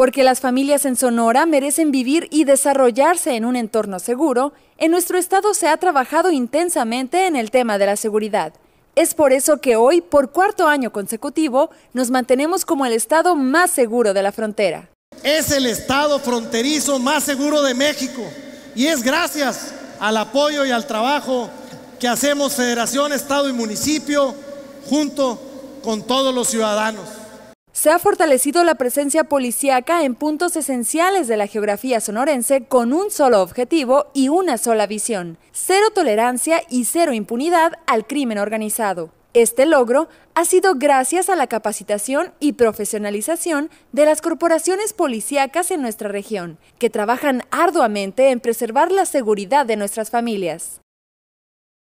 porque las familias en Sonora merecen vivir y desarrollarse en un entorno seguro, en nuestro estado se ha trabajado intensamente en el tema de la seguridad. Es por eso que hoy, por cuarto año consecutivo, nos mantenemos como el estado más seguro de la frontera. Es el estado fronterizo más seguro de México y es gracias al apoyo y al trabajo que hacemos Federación, Estado y Municipio junto con todos los ciudadanos se ha fortalecido la presencia policíaca en puntos esenciales de la geografía sonorense con un solo objetivo y una sola visión, cero tolerancia y cero impunidad al crimen organizado. Este logro ha sido gracias a la capacitación y profesionalización de las corporaciones policíacas en nuestra región, que trabajan arduamente en preservar la seguridad de nuestras familias.